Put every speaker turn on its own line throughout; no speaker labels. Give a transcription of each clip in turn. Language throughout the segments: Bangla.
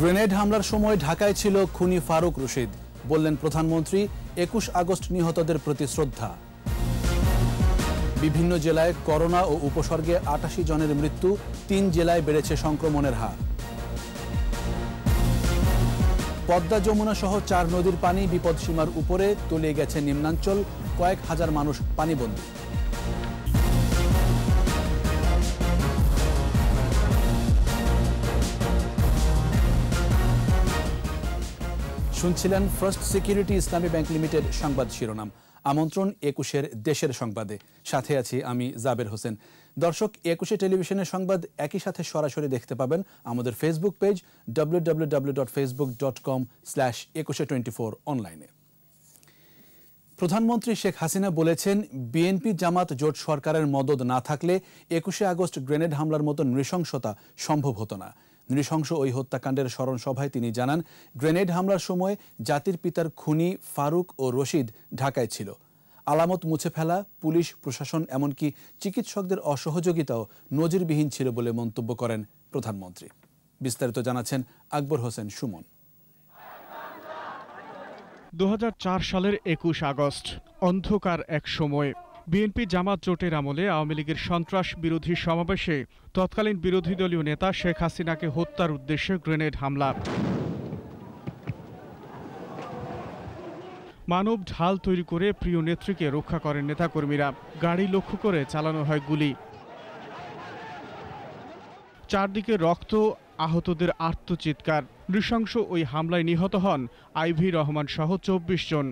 গ্রেনেড হামলার সময় ঢাকায় ছিল খুনি ফারুক রশিদ বললেন প্রধানমন্ত্রী একুশ আগস্ট নিহতদের প্রতি শ্রদ্ধা বিভিন্ন জেলায় করোনা ও উপসর্গে আটাশি জনের মৃত্যু তিন জেলায় বেড়েছে সংক্রমণের হার পদ্মা যমুনা সহ চার নদীর পানি বিপদসীমার উপরে তলিয়ে গেছে নিম্নাঞ্চল কয়েক হাজার মানুষ পানিবন্দী শুনছিলেন first security Islami bank limited সংবাদ শিরোনাম আমন্ত্রণ একুশের দেশের সংবাদে সাথে আছি আমি জাবের হোসেন দর্শক একুশে টেলিভিশনের সংবাদ একই সাথে সরাসরি দেখতে পাবেন আমাদের Facebook page W W dot Facebook dot com slash Ekushey twenty four অনলাইনে প্রধানমন্ত্রী শেখ হাসিনা বলেছেন বিএনপি জামাত জোট সরকারের মদত না থাকলে একুশে আগস্ট গ্রেনেড হামলার মতো নৃশংসতা সম্ভব হতো না নৃশংস ওই হত্যাকাণ্ডের স্মরণ সভায় তিনি জানান গ্রেনেড হামলার সময় জাতির পিতার খুনি ফারুক ও রশিদ ঢাকায় ছিল আলামত মুছে ফেলা পুলিশ প্রশাসন এমনকি চিকিৎসকদের অসহযোগিতাও নজিরবিহীন ছিল বলে মন্তব্য করেন প্রধানমন্ত্রী বিস্তারিত জানাচ্ছেন আকবর হোসেন সুমন দু সালের একুশ আগস্ট অন্ধকার
এক সময় বিএনপি জামাত জোটের আমলে আওয়ামী লীগের সন্ত্রাস বিরোধী সমাবেশে তৎকালীন বিরোধী দলীয় নেতা শেখ হাসিনাকে হত্যার উদ্দেশ্যে গ্রেনেড হামলা মানব ঢাল তৈরি করে প্রিয় নেত্রীকে রক্ষা করেন নেতাকর্মীরা গাড়ি লক্ষ্য করে চালানো হয় গুলি চারদিকে রক্ত আহতদের আত্মচিৎকার নৃশংস ওই হামলায় নিহত হন আইভি রহমান সহ চব্বিশ জন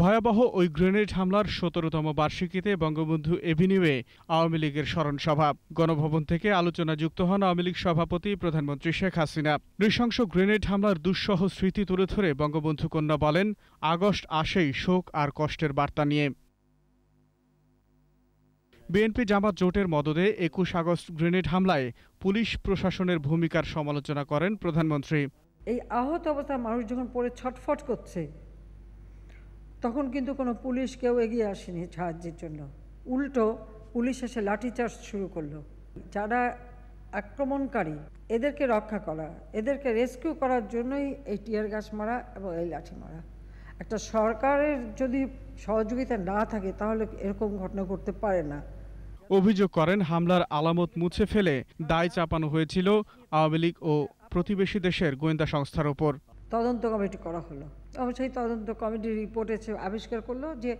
ভয়াবহ ওই গ্রেনেড হামলার সতেরোতম বার্ষিকীতে বঙ্গবন্ধু এভিনিউয়ে আওয়ামী লীগের স্মরণ সভা গণভবন থেকে আলোচনা যুক্ত হন আওয়ামী লীগ সভাপতি প্রধানমন্ত্রী শেখ হাসিনা নৃশংস গ্রেনেড হামলার দুঃসহ স্মৃতি তুলে ধরে বঙ্গবন্ধু কন্যা বলেন আগস্ট আসেই শোক আর কষ্টের বার্তা নিয়ে বিএনপি জামাত জোটের মদদে একুশ আগস্ট গ্রেনেড হামলায় পুলিশ প্রশাসনের ভূমিকার সমালোচনা করেন প্রধানমন্ত্রী
এই আহত অবস্থা মানুষ যখন পড়ে ছটফট করছে তখন কিন্তু কোনো পুলিশ কেউ এগিয়ে আসেনি সাহায্যের জন্য উল্টো পুলিশ এসে লাঠিচার্জ শুরু করলো যারা আক্রমণকারী এদেরকে রক্ষা করা এদেরকে রেস্কিউ করার জন্যই এই টিয়ার গ্যাস মারা এবং এই লাঠি মারা একটা সরকারের যদি সহযোগিতা না থাকে তাহলে এরকম ঘটনা ঘটতে পারে না
অভিযোগ করেন হামলার আলামত মুছে ফেলে দায় চাপানো হয়েছিল আওয়ামী লীগ ও প্রতিবেশী দেশের গোয়েন্দা সংস্থার ওপর
তদন্ত কমিটি করা হলো অবশ্যই সেই তদন্ত কমিটি রিপোর্ট এসে আবিষ্কার করলো যে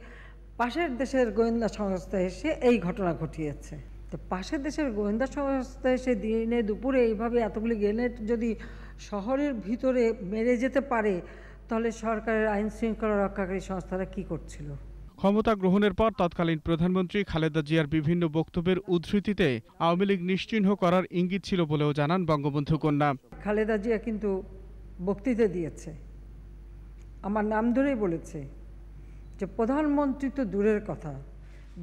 পাশের দেশের গোয়েন্দা সংস্থা এসে এই ঘটনা ঘটিয়েছে তো পাশের দেশের গোয়েন্দা সংস্থা এসে দিনে দুপুরে এইভাবে এতগুলি গ্রেনেড যদি শহরের ভিতরে মেরে যেতে পারে তাহলে সরকারের আইন শৃঙ্খলা রক্ষাকারী সংস্থারা কি করছিল
ক্ষমতা গ্রহণের পর তৎকালীন প্রধানমন্ত্রী খালেদা জিয়ার বিভিন্ন বক্তব্যের উদ্ধৃতিতে আওয়ামী লীগ নিশ্চিহ্ন করার ইঙ্গিত ছিল বলেও জানান বঙ্গবন্ধু কন্যা
খালেদা জিয়া কিন্তু বক্তৃতা দিয়েছে আমার নাম ধরেই বলেছে যে প্রধানমন্ত্রী তো দূরের কথা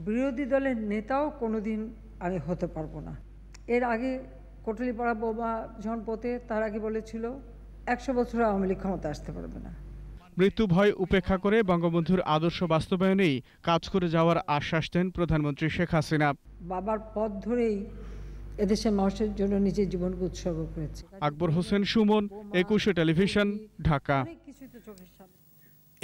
বিরোধী দলের নেতাও কোনোদিন আমি হতে পারবো না এর আগে কোটলিপাড়া বোমা জনপথে তার আগে বলেছিল একশো বছর আওয়ামী লীগ ক্ষমতা আসতে পারবে না
মৃত্যু ভয় উপেক্ষা করে বঙ্গবন্ধুর আদর্শ বাস্তবায়নেই কাজ করে যাওয়ার আশ্বাস দেন প্রধানমন্ত্রী শেখ হাসিনা
বাবার পথ ধরেই এদেশের মানুষের জন্য নিজের জীবনকে উৎসর্গ করেছে
আকবর হোসেন সুমন একুশে টেলিভিশন ঢাকা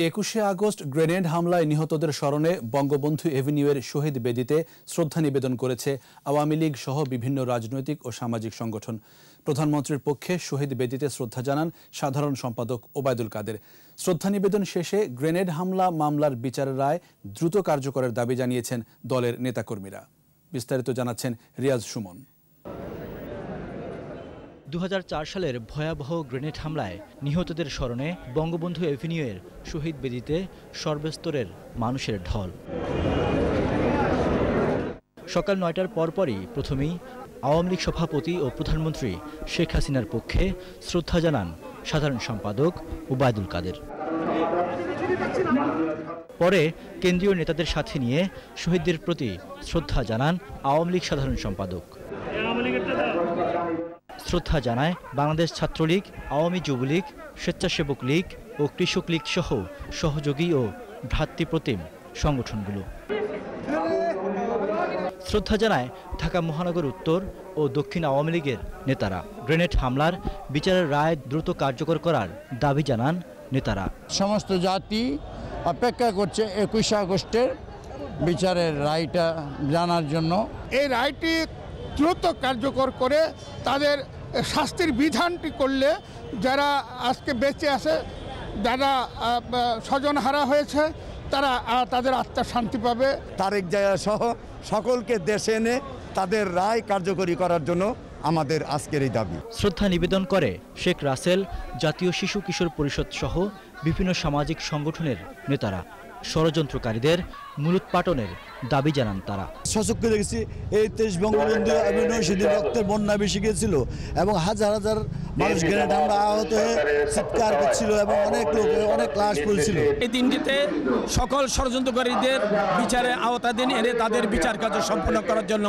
একুশে আগস্ট গ্রেনেড হামলায় নিহতদের স্মরণে বঙ্গবন্ধু এভিনিউ এর শহীদ বেদিতে শ্রদ্ধা নিবেদন করেছে আওয়ামী লীগ সহ বিভিন্ন রাজনৈতিক ও সামাজিক সংগঠন প্রধানমন্ত্রীর পক্ষে শহীদ বেদিতে শ্রদ্ধা জানান সাধারণ সম্পাদক ওবায়দুল কাদের শ্রদ্ধা নিবেদন শেষে গ্রেনেড হামলা মামলার বিচার রায় দ্রুত কার্যকরের দাবি জানিয়েছেন দলের নেতাকর্মীরা বিস্তারিত জানাচ্ছেন রিয়াজ সুমন
দু সালের ভয়াবহ গ্রেনেড হামলায় নিহতদের স্মরণে বঙ্গবন্ধু এভিনিউয়ের শহীদ বেদিতে সর্বস্তরের মানুষের ঢল সকাল নয়টার পরপরই প্রথমেই আওয়ামী লীগ সভাপতি ও প্রধানমন্ত্রী শেখ হাসিনার পক্ষে শ্রদ্ধা জানান সাধারণ সম্পাদক ওবায়দুল কাদের পরে কেন্দ্রীয় নেতাদের সাথে নিয়ে শহীদদের প্রতি শ্রদ্ধা জানান আওয়ামী লীগ সাধারণ সম্পাদক শ্রদ্ধা জানায় বাংলাদেশ ছাত্রলীগ আওয়ামী যুবলীগ স্বেচ্ছাসেবক লীগ ও কৃষক লীগ সহ সহযোগী ও ভ্রাতৃপ্রতিম সংগঠনগুলো শ্রদ্ধা জানায় ঢাকা মহানগর উত্তর ও দক্ষিণ আওয়ামী লীগের নেতারা গ্রেনেড হামলার বিচারের রায় দ্রুত কার্যকর করার দাবি জানান নেতারা সমস্ত জাতি অপেক্ষা করছে একুশে আগস্টের বিচারের রায়টা জানার জন্য এই রায়টি
দ্রুত কার্যকর করে তাদের শাস্তির বিধানটি করলে যারা আজকে বেঁচে আছে যারা স্বজন হারা হয়েছে তারা তাদের আত্মার শান্তি পাবে তারেক জায়া সহ সকলকে দেশে এনে তাদের
রায় কার্যকরী করার জন্য আমাদের আজকের এই দাবি শ্রদ্ধা নিবেদন করে শেখ রাসেল জাতীয় শিশু কিশোর পরিষদ সহ বিভিন্ন সামাজিক সংগঠনের নেতারা ষড়যন্ত্রকারীদের মূলোৎপাটনের দাবি জানান তারা
সচক্ষে দেখেছি এই তেইশ বঙ্গবন্ধু সেদিন রক্তের বন্যা বেশি গিয়েছিল এবং হাজার হাজার মানুষ গ্রেনেড আমরা আহত হয়ে চিৎকার করছিল এবং অনেক লোক অনেক লাশ পড়েছিল
এই দিনটিতে সকল
ষড়যন্ত্রকারীদের বিচারে আওতাধীন এনে তাদের বিচার কাজ সম্পন্ন করার জন্য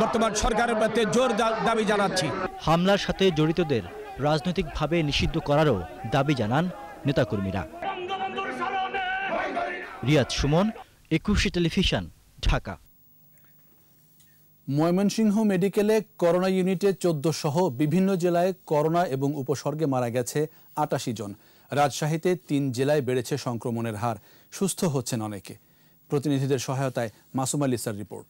বর্তমান সরকারের প্রতি জোর দাবি জানাচ্ছি
হামলার সাথে জড়িতদের রাজনৈতিকভাবে নিষিদ্ধ করারও দাবি জানান নেতাকর্মীরা
রিয়াদ সুমন একুশে টেলিভিশন ঢাকা ময়মনসিংহ মেডিকেলে করোনা ইউনিটে চোদ্দ সহ বিভিন্ন জেলায় করোনা এবং উপসর্গে মারা গেছে আটাশি জন রাজশাহীতে তিন জেলায় বেড়েছে সংক্রমণের হার সুস্থ হচ্ছেন অনেকে প্রতিনিধিদের সহায়তায় মাসুম আলিসার রিপোর্ট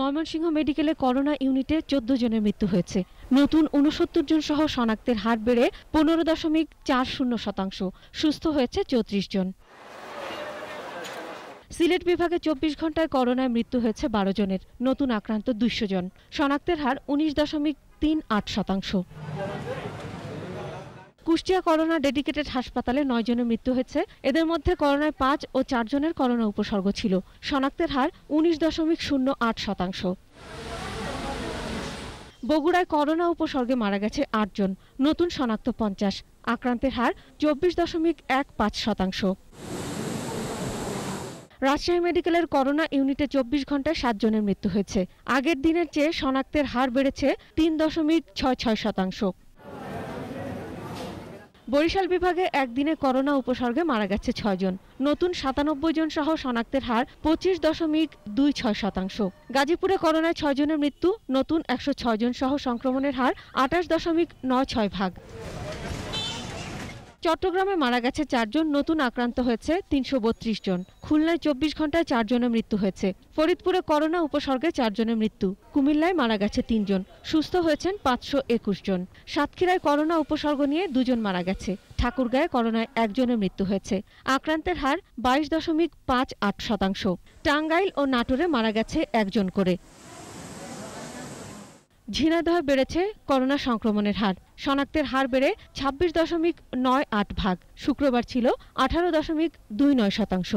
ময়মনসিংহ মেডিকেলে করোনা ইউনিটে চোদ্দ জনের মৃত্যু হয়েছে নতুন উনসত্তর জন সহ শনাক্তের হার বেড়ে পনেরো দশমিক চার শূন্য শতাংশ সুস্থ হয়েছে চৌত্রিশ জন সিলেট বিভাগে চব্বিশ ঘন্টায় করোনায় মৃত্যু হয়েছে বারো জনের নতুন আক্রান্ত দুইশো জন শনাক্তের হার উনিশ দশমিক তিন আট শতাংশ কুষ্টিয়া করোনা ডেডিকেটেড হাসপাতালে নয় জনের মৃত্যু হয়েছে এদের মধ্যে করোনায় পাঁচ ও চারজনের করোনা উপসর্গ ছিল শনাক্তের হার উনিশ দশমিক শূন্য আট শতাংশ বগুড়ায় করোনা উপসর্গে মারা গেছে আটজন নতুন শনাক্ত পঞ্চাশ আক্রান্তের হার চব্বিশ দশমিক এক পাঁচ শতাংশ রাজশাহী মেডিকেলের করোনা ইউনিটে চব্বিশ ঘন্টায় সাতজনের মৃত্যু হয়েছে আগের দিনের চেয়ে শনাক্তের হার বেড়েছে তিন দশমিক ছয় ছয় শতাংশ বরিশাল বিভাগে একদিনে করোনা উপসর্গে মারা গেছে ছয়জন নতুন সাতানব্বই জন সহ শনাক্তের হার পঁচিশ দশমিক দুই ছয় শতাংশ গাজীপুরে করোনায় ছয়জনের মৃত্যু নতুন একশো জন সহ সংক্রমণের হার আঠাশ দশমিক নয় ছয় ভাগ চট্টগ্রামে মারা গেছে চারজন নতুন আক্রান্ত হয়েছে তিনশো জন খুলনায় চব্বিশ ঘন্টায় চারজনের মৃত্যু হয়েছে ফরিদপুরে করোনা উপসর্গে চারজনের মৃত্যু কুমিল্লায় মারা গেছে তিনজন সুস্থ হয়েছেন পাঁচশো একুশ জন সাতক্ষীরায় করোনা উপসর্গ নিয়ে দুজন মারা গেছে ঠাকুরগাঁয়ে করোনায় একজনের মৃত্যু হয়েছে আক্রান্তের হার বাইশ দশমিক পাঁচ আট শতাংশ টাঙ্গাইল ও নাটোরে মারা গেছে একজন করে ঝিনাইদহে বেড়েছে করোনা সংক্রমণের হার শনাক্তের হার বেড়ে ছাব্বিশ দশমিক নয় আট ভাগ শুক্রবার ছিল আঠারো দশমিক দুই নয় শতাংশ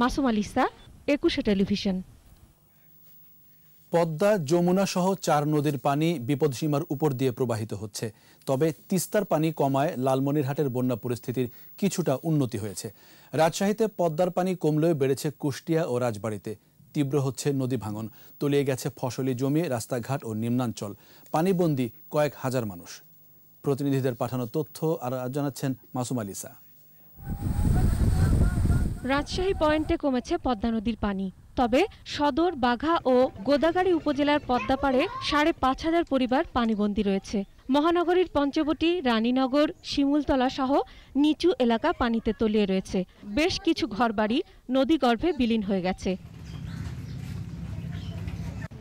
মাসুম আলিসা একুশে টেলিভিশন
পদ্মা যমুনা সহ চার নদীর পানি বিপদসীমার উপর দিয়ে প্রবাহিত হচ্ছে তবে তিস্তার পানি কমায় লালমনিরহাটের বন্যা পরিস্থিতির কিছুটা উন্নতি হয়েছে রাজশাহীতে পদ্মার পানি কমলেও বেড়েছে কুষ্টিয়া ও রাজবাড়িতে তীব্র হচ্ছে নদী ভাঙন তলিয়ে গেছে ফসলি জমি রাস্তাঘাট ও নিম্নাঞ্চল পানিবন্দি কয়েক হাজার মানুষ প্রতিনিধিদের পাঠানো তথ্য আর জানাচ্ছেন মাসুম আলিসা
রাজশাহী পয়েন্টে কমেছে পদ্মা নদীর পানি তবে সদর বাঘা ও গোদাগাড়ি উপজেলার পদ্মাপাড়ে সাড়ে পাঁচ হাজার পরিবার পানিবন্দী রয়েছে মহানগরীর পঞ্চবটি রানীনগর শিমুলতলা সহ নিচু এলাকা পানিতে তলিয়ে রয়েছে বেশ কিছু ঘরবাড়ি নদীগর্ভে বিলীন হয়ে গেছে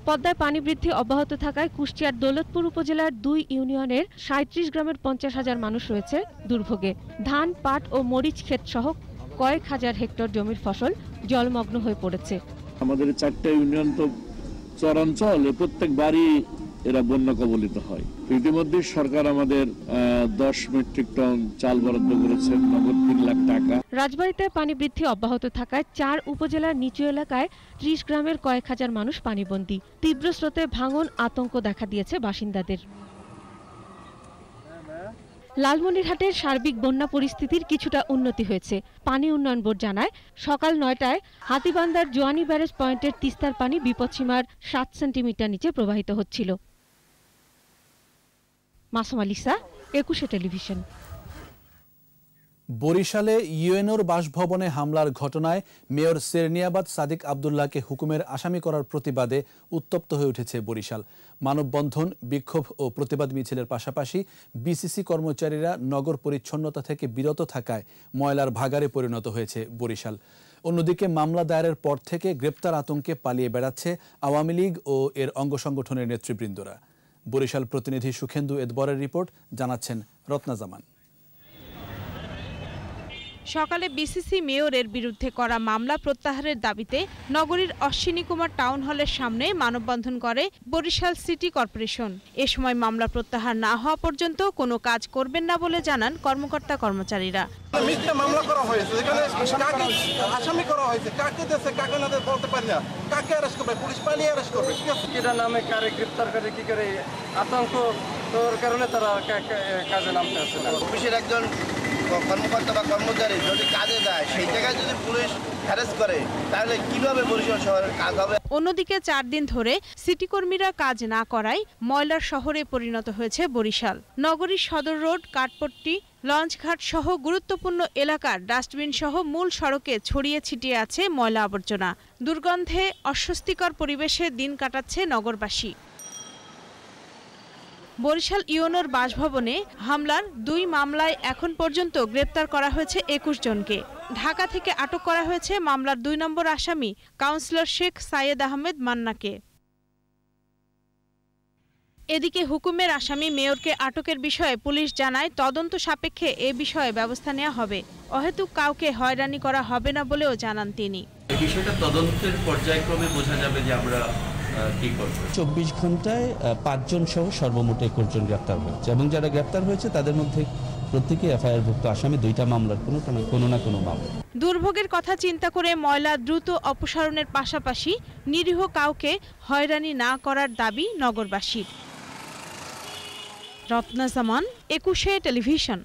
পদ্মায় পানি বৃদ্ধি অব্যাহত থাকায় কুষ্টিয়ার দৌলতপুর উপজেলার দুই ইউনিয়নের সাঁত্রিশ গ্রামের পঞ্চাশ হাজার মানুষ রয়েছে দুর্ভোগে ধান পাট ও মরিচ ক্ষেত সহ কয়েক হাজার হেক্টর জমির ফসল জলমগ্ন হয়ে পড়েছে
আমাদের চারটা ইউনিয়ন তো চরাঞ্চল প্রত্যেক বাড়ি এরা বন্যা
কবলিত হয় ইতিমধ্যে সরকার আমাদের দশ মেট্রিক টন চাল বরাদ্দ করেছে নগদ তিন লাখ টাকা
রাজবাড়িতে পানি বৃদ্ধি অব্যাহত থাকায় চার উপজেলার নিচু এলাকায় ত্রিশ গ্রামের কয়েক হাজার মানুষ পানিবন্দী তীব্র স্রোতে ভাঙন আতঙ্ক দেখা দিয়েছে বাসিন্দাদের লালমনিরহাটের সার্বিক বন্যা পরিস্থিতির কিছুটা উন্নতি হয়েছে পানি উন্নয়ন বোর্ড জানায় সকাল নয়টায় হাতিবান্দার জোয়ানি ব্যারেজ পয়েন্টের তিস্তার পানি বিপদসীমার সাত সেন্টিমিটার নিচে প্রবাহিত হচ্ছিল একুশে টেলিভিশন
বরিশালে ইউএনওর বাসভবনে হামলার ঘটনায় মেয়র সেরনিয়াবাদ সাদিক আবদুল্লাহকে হুকুমের আসামি করার প্রতিবাদে উত্তপ্ত হয়ে উঠেছে বরিশাল মানববন্ধন বিক্ষোভ ও প্রতিবাদ মিছিলের পাশাপাশি বিসিসি কর্মচারীরা নগর পরিচ্ছন্নতা থেকে বিরত থাকায় ময়লার ভাগারে পরিণত হয়েছে বরিশাল অন্যদিকে মামলা দায়েরের পর থেকে গ্রেপ্তার আতঙ্কে পালিয়ে বেড়াচ্ছে আওয়ামী লীগ ও এর অঙ্গ সংগঠনের নেতৃবৃন্দরা বরিশাল প্রতিনিধি সুখেন্দু এদবরের রিপোর্ট জানাচ্ছেন রত্না জামান
সকালে বিসিসি মেয়রের বিরুদ্ধে করা মামলা প্রত্যাহারের দাবিতে নগরীর অশ্বিনী কুমার টাউন হলের সামনে মানববন্ধন করে বরিশাল সিটি কর্পোরেশন এ সময় মামলা প্রত্যাহার না হওয়া পর্যন্ত কোনো কাজ করবেন না বলে জানান কর্মকর্তা কর্মচারীরা
মিথ্যা কারণে তারা কাজে নামতে আসছে না পুলিশের একজন
কর্মকর্তা বা কর্মচারী যদি কাজে যায় সেই জায়গায় যদি পুলিশ হ্যারেস করে তাহলে কিভাবে
বরিশাল শহরের কাজ হবে অন্যদিকে চার দিন ধরে সিটি কর্মীরা কাজ না করায় ময়লার শহরে পরিণত হয়েছে বরিশাল নগরীর সদর রোড কাঠপট্টি লঞ্চঘাট সহ গুরুত্বপূর্ণ এলাকার ডাস্টবিন সহ মূল সড়কে ছড়িয়ে ছিটিয়ে আছে ময়লা আবর্জনা দুর্গন্ধে অস্বস্তিকর পরিবেশে দিন কাটাচ্ছে নগরবাসী বরিশাল ইউনোর বাসভবনে হামলার দুই মামলায় এখন পর্যন্ত গ্রেপ্তার করা হয়েছে একুশ জনকে ঢাকা থেকে আটক করা হয়েছে মামলার দুই নম্বর আসামি কাউন্সিলর শেখ সাইয়েদ আহমেদ মান্নাকে এদিকে হুকুমের আসামি মেয়রকে আটকের বিষয়ে পুলিশ জানায় তদন্ত সাপেক্ষে এ বিষয়ে ব্যবস্থা নেওয়া হবে অহেতুক কাউকে হয়রানি করা হবে না বলেও জানান তিনি
বিষয়টা তদন্তের
পর্যায়ক্রমে বোঝা যাবে যে আমরা চব্বিশ ঘন্টায় পাঁচজন সহ
সর্বমোট একজন গ্রেপ্তার হয়েছে এবং যারা গ্রেপ্তার হয়েছে তাদের মধ্যে প্রত্যেকে এফআইআরভুক্ত আসামি দুইটা মামলার কোনো কোনো না কোনো মামলা
দুর্ভোগের কথা চিন্তা করে ময়লা দ্রুত অপসারণের পাশাপাশি নিরীহ কাউকে হয়রানি না করার দাবি নগরবাসীর রত্না জামান একুশে টেলিভিশন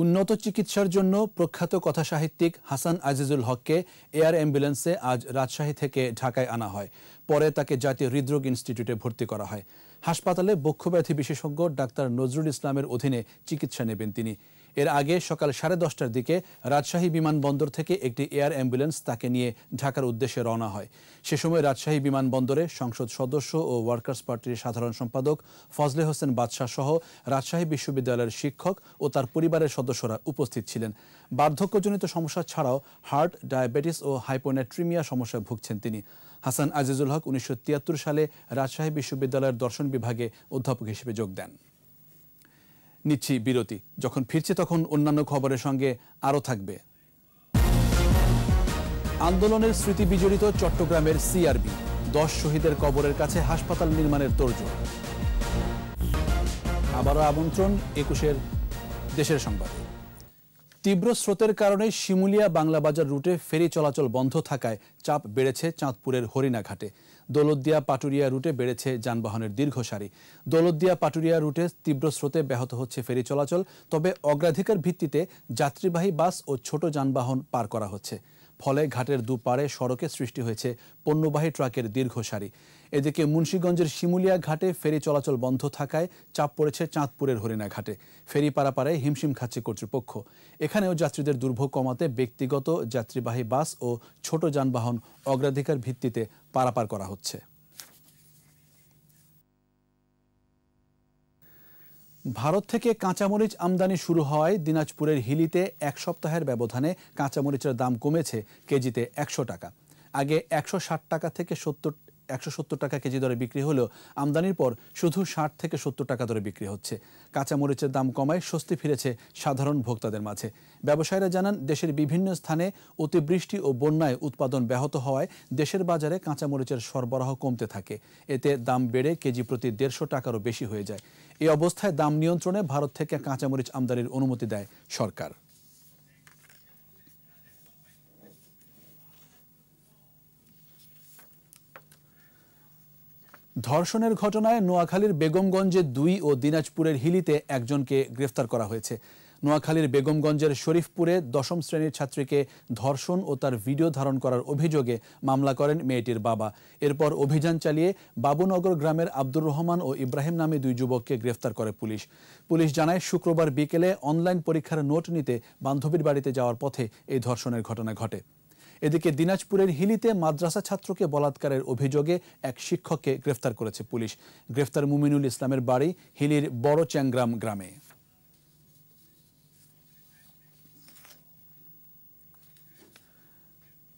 উন্নত চিকিৎসার জন্য প্রখ্যাত কথা সাহিত্যিক হাসান আজিজুল হককে এয়ার অ্যাম্বুলেন্সে আজ রাজশাহী থেকে ঢাকায় আনা হয় পরে তাকে জাতীয় হৃদরোগ ইনস্টিটিউটে ভর্তি করা হয় হাসপাতালে বক্ষব্যাধি বিশেষজ্ঞ ডাক্তার নজরুল ইসলামের অধীনে চিকিৎসা নেবেন তিনি এর আগে সকাল সাড়ে দশটার দিকে রাজশাহী বিমানবন্দর থেকে একটি এয়ার অ্যাম্বুলেন্স তাকে নিয়ে ঢাকার উদ্দেশ্যে রওনা হয় সে সময় রাজশাহী বিমানবন্দরে সংসদ সদস্য ও ওয়ার্কার্স পার্টির সাধারণ সম্পাদক ফজলে হোসেন বাদশাহ সহ রাজশাহী বিশ্ববিদ্যালয়ের শিক্ষক ও তার পরিবারের সদস্যরা উপস্থিত ছিলেন বার্ধক্যজনিত সমস্যা ছাড়াও হার্ট ডায়াবেটিস ও হাইপোনেট্রিমিয়া সমস্যায় ভুগছেন তিনি হাসান আজিজুল হক উনিশশো সালে রাজশাহী বিশ্ববিদ্যালয়ের দর্শন বিভাগে অধ্যাপক হিসেবে যোগ দেন নিচ্ছি বিরতি যখন ফিরছে তখন অন্যান্য খবরের সঙ্গে আরও থাকবে আন্দোলনের স্মৃতি বিজড়িত চট্টগ্রামের সিআরবি দশ শহীদের কবরের কাছে হাসপাতাল নির্মাণের তোড়জোড় আবারও আমন্ত্রণ একুশের দেশের সংবাদ তীব্র স্রোতের কারণে শিমুলিয়া বাংলা বাজার রুটে ফেরি চলাচল বন্ধ থাকায় চাপ বেড়েছে চাঁদপুরের হরিণাঘাটে দোলদিয়া পাটুরিয়া রুটে বেড়েছে যানবাহনের দীর্ঘ সারি দোলদিয়া পাটুরিয়া রুটে তীব্র স্রোতে ব্যাহত হচ্ছে ফেরি চলাচল তবে অগ্রাধিকার ভিত্তিতে যাত্রীবাহী বাস ও ছোট যানবাহন পার করা হচ্ছে ফলে ঘাটের দুপারে সড়কে সৃষ্টি হয়েছে পণ্যবাহী ট্রাকের দীর্ঘ সারি এদিকে মুন্সীগঞ্জের শিমুলিয়া ঘাটে ফেরি চলাচল বন্ধ থাকায় চাপ পড়েছে চাঁদপুরের হরিণা ঘাটে ফেরি পারাপাড়ায় হিমশিম খাচ্ছে কর্তৃপক্ষ এখানেও যাত্রীদের দুর্ভোগ কমাতে ব্যক্তিগত যাত্রীবাহী বাস ও ছোট যানবাহন অগ্রাধিকার ভিত্তিতে পারাপার করা হচ্ছে ভারত থেকে কাঁচামরিচ আমদানি শুরু হয় দিনাজপুরের হিলিতে এক সপ্তাহের ব্যবধানে কাঁচামরিচের দাম কমেছে কেজিতে একশো টাকা আগে একশো টাকা থেকে সত্তর একশো সত্তর টাকা কেজি দরে বিক্রি হলেও আমদানির পর শুধু ষাট থেকে সত্তর টাকা দরে বিক্রি হচ্ছে কাঁচামরিচের দাম কমায় স্বস্তি ফিরেছে সাধারণ ভোক্তাদের মাঝে ব্যবসায়ীরা জানান দেশের বিভিন্ন স্থানে অতিবৃষ্টি ও বন্যায় উৎপাদন ব্যাহত হওয়ায় দেশের বাজারে কাঁচামরিচের সরবরাহ কমতে থাকে এতে দাম বেড়ে কেজি প্রতি দেড়শো টাকারও বেশি হয়ে যায় এই অবস্থায় দাম নিয়ন্ত্রণে ভারত থেকে কাঁচামরিচ আমদানির অনুমতি দেয় সরকার ধর্ষণের ঘটনায় নোয়াখালীর বেগমগঞ্জে দুই ও দিনাজপুরের হিলিতে একজনকে গ্রেফতার করা হয়েছে নোয়াখালীর বেগমগঞ্জের শরীফপুরে দশম শ্রেণীর ছাত্রীকে ধর্ষণ ও তার ভিডিও ধারণ করার অভিযোগে মামলা করেন মেয়েটির বাবা এরপর অভিযান চালিয়ে বাবুনগর গ্রামের আব্দুর রহমান ও ইব্রাহিম নামে দুই যুবককে গ্রেফতার করে পুলিশ পুলিশ জানায় শুক্রবার বিকেলে অনলাইন পরীক্ষার নোট নিতে বান্ধবীর বাড়িতে যাওয়ার পথে এই ধর্ষণের ঘটনা ঘটে এদিকে দিনাজপুরের হিলিতে মাদ্রাসা ছাত্রকে বলাৎকারের অভিযোগে এক শিক্ষককে গ্রেফতার করেছে পুলিশ গ্রেফতার মুমিনুল ইসলামের বাড়ি হিলির বড় চ্যাংগ্রাম গ্রামে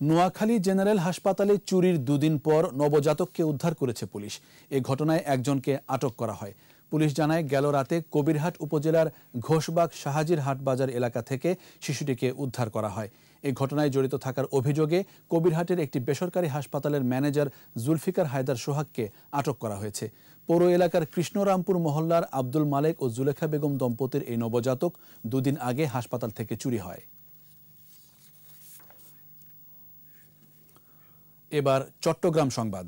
নোয়াখালী জেনারেল হাসপাতালে চুরির দুদিন পর নবজাতককে উদ্ধার করেছে পুলিশ এ ঘটনায় একজনকে আটক করা হয় পুলিশ জানায় গেল রাতে কবিরহাট উপজেলার ঘোষবাগ শাহাজির হাট বাজার এলাকা থেকে শিশুটিকে উদ্ধার করা হয় এ ঘটনায় জড়িত থাকার অভিযোগে কবিরহাটের একটি বেসরকারি হাসপাতালের ম্যানেজার জুলফিকার হায়দার সোহাগকে আটক করা হয়েছে পৌর এলাকার কৃষ্ণরামপুর মহল্লার আব্দুল মালেক ও জুলেখা বেগম দম্পতির এই নবজাতক দুদিন আগে হাসপাতাল থেকে চুরি হয় এবার চট্টগ্রাম সংবাদ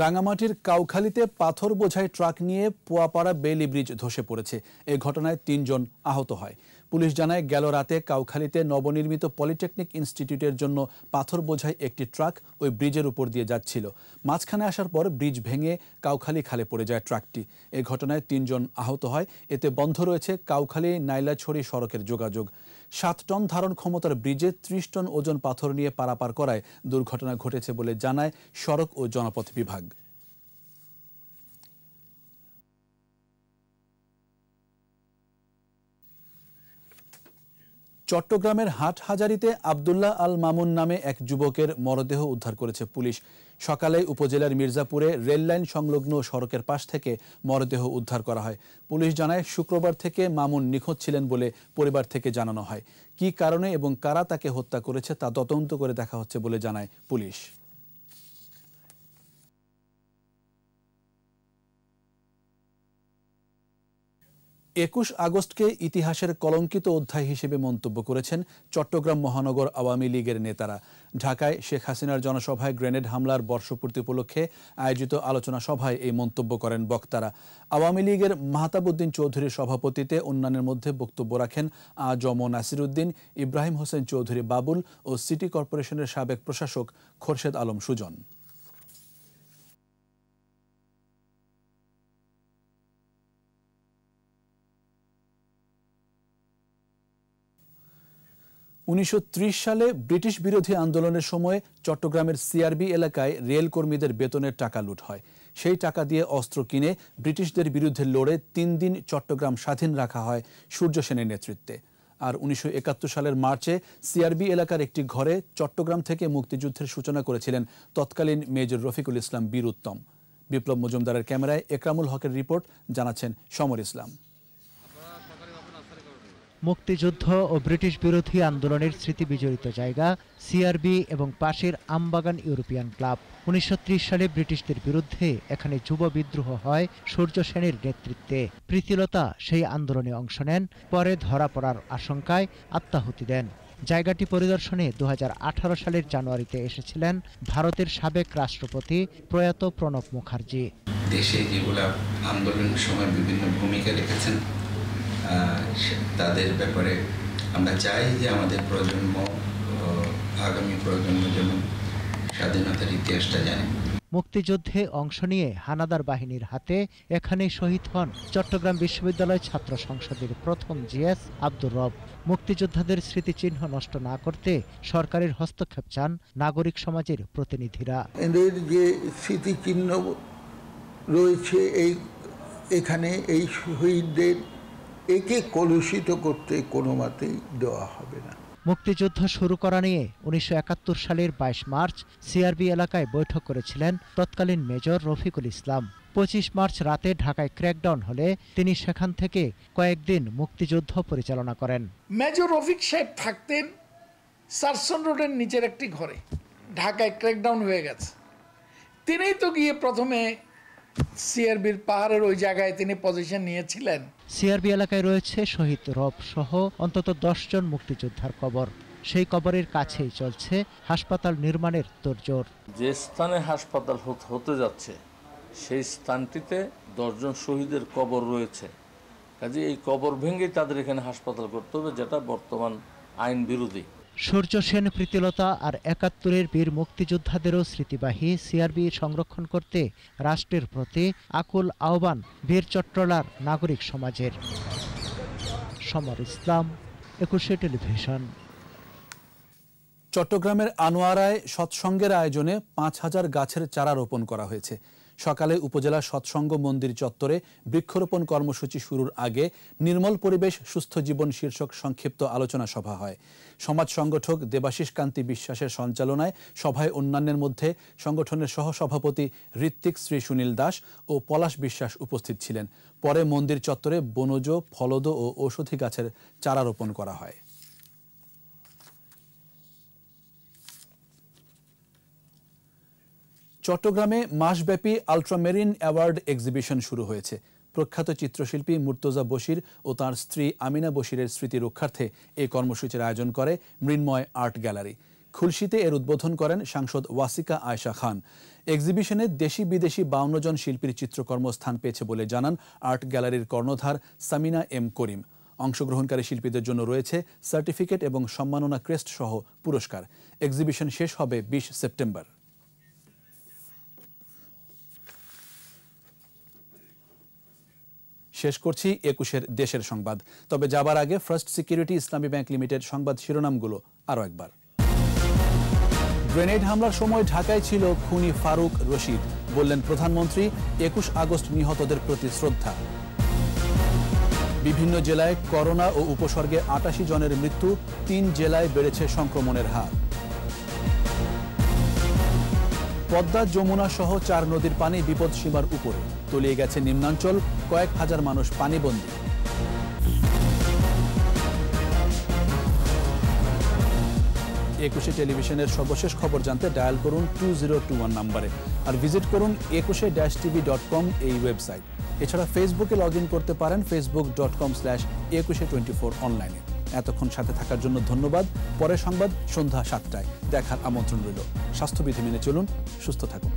রাঙামাটির কাউখালীতে পাথর বোঝাই ট্রাক নিয়ে পোয়াপাড়া বেলি ব্রিজ ধসে পড়েছে এ ঘটনায় তিনজন আহত হয় পুলিশ জানায় গেল রাতে কাউখালীতে নবনির্মিত পলিটেকনিক ইনস্টিটিউটের জন্য পাথর বোঝায় একটি ট্রাক ওই ব্রিজের উপর দিয়ে যাচ্ছিল মাঝখানে আসার পর ব্রিজ ভেঙে কাউখালী খালে পড়ে যায় ট্রাকটি এ ঘটনায় তিনজন আহত হয় এতে বন্ধ রয়েছে কাউখালী নাইলাছড়ি সড়কের যোগাযোগ সাত টন ধারণ ক্ষমতার ব্রিজে ত্রিশ টন ওজন পাথর নিয়ে পারাপার করায় দুর্ঘটনা ঘটেছে বলে জানায় সড়ক ও জনপথ বিভাগ চট্টগ্রামের হাটহাজারিতে আবদুল্লাহ আল মামুন নামে এক যুবকের মরদেহ উদ্ধার করেছে পুলিশ সকালে উপজেলার মির্জাপুরে রেললাইন সংলগ্ন সড়কের পাশ থেকে মরদেহ উদ্ধার করা হয় পুলিশ জানায় শুক্রবার থেকে মামুন নিখোঁজ ছিলেন বলে পরিবার থেকে জানানো হয় কি কারণে এবং কারা তাকে হত্যা করেছে তা তদন্ত করে দেখা হচ্ছে বলে জানায় পুলিশ একুশ আগস্টকে ইতিহাসের কলঙ্কিত অধ্যায় হিসেবে মন্তব্য করেছেন চট্টগ্রাম মহানগর আওয়ামী লীগের নেতারা ঢাকায় শেখ হাসিনার জনসভায় গ্রেনেড হামলার বর্ষপূর্তি উপলক্ষে আয়োজিত আলোচনা সভায় এই মন্তব্য করেন বক্তারা আওয়ামী লীগের মাহতাবুদ্দিন চৌধুরীর সভাপতিতে অন্যান্যের মধ্যে বক্তব্য রাখেন আজম নাসিরুদ্দিন ইব্রাহিম হোসেন চৌধুরী বাবুল ও সিটি কর্পোরেশনের সাবেক প্রশাসক খোরশেদ আলম সুজন উনিশশো সালে ব্রিটিশ বিরোধী আন্দোলনের সময় চট্টগ্রামের সিআরবি এলাকায় রেল কর্মীদের বেতনের টাকা লুট হয় সেই টাকা দিয়ে অস্ত্র কিনে ব্রিটিশদের বিরুদ্ধে লড়ে তিন দিন চট্টগ্রাম স্বাধীন রাখা হয় সূর্য সেনের নেতৃত্বে আর উনিশশো সালের মার্চে সিআরবি এলাকার একটি ঘরে চট্টগ্রাম থেকে মুক্তিযুদ্ধের সূচনা করেছিলেন তৎকালীন মেজর রফিকুল ইসলাম বীর উত্তম বিপ্লব মজুমদারের ক্যামেরায় একরামুল হকের রিপোর্ট জানাচ্ছেন সমর ইসলাম
মুক্তিযুদ্ধ ও ব্রিটিশ বিরোধী আন্দোলনের স্মৃতি বিজড়িত জায়গা সিআরবি এবং পাশের আমবাগান ইউরোপিয়ান ক্লাব উনিশশো সালে ব্রিটিশদের বিরুদ্ধে এখানে যুব বিদ্রোহ হয় সূর্য সেনের নেতৃত্বে প্রীতিলতা সেই আন্দোলনে অংশ নেন পরে ধরা পড়ার আশঙ্কায় আত্মাহুতি দেন জায়গাটি পরিদর্শনে দু সালের জানুয়ারিতে এসেছিলেন ভারতের সাবেক রাষ্ট্রপতি প্রয়াত প্রণব মুখার্জি
দেশে যেগুলা আন্দোলনের সময় বিভিন্ন ভূমিকা রেখেছেন তাদের ব্যাপারে আমরা চাই যে আমাদের প্রজন্ম আগামী প্রজন্ম যেন স্বাধীনতার ইতিহাসটা জানে
মুক্তিযুদ্ধে অংশ নিয়ে হানাদার বাহিনীর হাতে এখানে শহীদ হন চট্টগ্রাম বিশ্ববিদ্যালয় ছাত্র সংসদের প্রথম জিএস আব্দুর রব মুক্তিযোদ্ধাদের স্মৃতিচিহ্ন নষ্ট না করতে সরকারের হস্তক্ষেপ চান নাগরিক সমাজের প্রতিনিধিরা
এদের যে স্মৃতিচিহ্ন
রয়েছে এই এখানে এই শহীদদের একে কলুষিত করতে কোনো মতেই দেওয়া হবে না
মুক্তিযুদ্ধ শুরু করা নিয়ে উনিশশো সালের ২২ মার্চ সিআরবি এলাকায় বৈঠক করেছিলেন তৎকালীন মেজর রফিকুল ইসলাম পঁচিশ মার্চ রাতে ঢাকায় ক্র্যাকডাউন হলে তিনি সেখান থেকে কয়েকদিন মুক্তিযুদ্ধ পরিচালনা করেন
মেজর রফিক সাহেব থাকতেন সারসন রোডের নিচের একটি ঘরে ঢাকায় ক্র্যাকডাউন হয়ে গেছে তিনিই তো গিয়ে প্রথমে সিআরবির পাহাড়ের ওই জায়গায় তিনি পজিশন নিয়েছিলেন
সিআরবি এলাকায় রয়েছে শহীদ রব সহ অন্তত জন মুক্তিযোদ্ধার কবর সেই কবরের কাছেই চলছে হাসপাতাল নির্মাণের তোড়জোড়
যে স্থানে হাসপাতাল হতে যাচ্ছে সেই স্থানটিতে দশজন শহীদের কবর রয়েছে কাজে এই কবর ভেঙেই তাদের এখানে হাসপাতাল করতে হবে যেটা বর্তমান আইন বিরোধী
সূর্য সেন প্রীতিলতা আর একাত্তরের বীর মুক্তিযোদ্ধাদেরও স্মৃতিবাহী সিআরবি সংরক্ষণ করতে রাষ্ট্রের প্রতি আকুল আহ্বান বীর চট্টলার নাগরিক সমাজের সমর ইসলাম একুশে টেলিভিশন
চট্টগ্রামের আনোয়ারায় সৎসঙ্গের আয়োজনে পাঁচ হাজার গাছের চারা রোপণ করা হয়েছে সকালে উপজেলা সৎসঙ্গ মন্দির চত্বরে বৃক্ষরোপণ কর্মসূচি শুরুর আগে নির্মল পরিবেশ সুস্থ জীবন শীর্ষক সংক্ষিপ্ত আলোচনা সভা হয় সমাজ সংগঠক দেবাশিস কান্তি বিশ্বাসের সঞ্চালনায় সভায় অন্যান্যের মধ্যে সংগঠনের সহসভাপতি ঋত্বিক শ্রী সুনীল দাস ও পলাশ বিশ্বাস উপস্থিত ছিলেন পরে মন্দির চত্বরে বনজ ফলদ ও ঔষধি গাছের চারা রোপণ করা হয় চট্টগ্রামে মাসব্যাপী আলট্রামেরিন অ্যাওয়ার্ড এক্সিবিশন শুরু হয়েছে প্রখ্যাত চিত্রশিল্পী মুর্তজা বশির ও তার স্ত্রী আমিনা বশিরের স্মৃতি রক্ষার্থে এই কর্মসূচির আয়োজন করে মৃন্ময় আর্ট গ্যালারি খুলশিতে এর উদ্বোধন করেন সাংসদ ওয়াসিকা আয়শা খান এক্সিবিশনে দেশি বিদেশি বাউন্ন জন শিল্পীর চিত্রকর্ম স্থান পেয়েছে বলে জানান আর্ট গ্যালারির কর্ণধার সামিনা এম করিম অংশগ্রহণকারী শিল্পীদের জন্য রয়েছে সার্টিফিকেট এবং সম্মাননা ক্রেস্ট সহ পুরস্কার এক্সিবিশন শেষ হবে বিশ সেপ্টেম্বর শেষ করছি একুশের দেশের সংবাদ তবে যাবার আগে first security Islami bank limited সংবাদ শিরোনামগুলো আরও একবার গ্রেনেড হামলার সময় ঢাকায় ছিল খুনি ফারুক রশিদ বললেন প্রধানমন্ত্রী একুশ আগস্ট নিহতদের প্রতি শ্রদ্ধা বিভিন্ন জেলায় করোনা ও উপসর্গে আটাশি জনের মৃত্যু তিন জেলায় বেড়েছে সংক্রমণের হার পদ্মা যমুনা সহ চার নদীর পানি বিপদসীমার উপরে তলিয়ে গেছে নিম্নাঞ্চল কয়েক হাজার মানুষ পানিবন্দী একুশে টেলিভিশনের সর্বশেষ খবর জানতে ডায়াল করুন টু জিরো টু ওয়ান নাম্বারে আর ভিজিট করুন একুশে ড্যাশ টিভি ডট কম এই ওয়েবসাইট এছাড়া ফেসবুকে লগ ইন করতে পারেন Facebook dot com slash Ekushey twenty four অনলাইনে এতক্ষণ সাথে থাকার জন্য ধন্যবাদ পরের সংবাদ সন্ধ্যা সাতটায় দেখার আমন্ত্রণ রইল স্বাস্থ্যবিধি মেনে চলুন সুস্থ থাকুন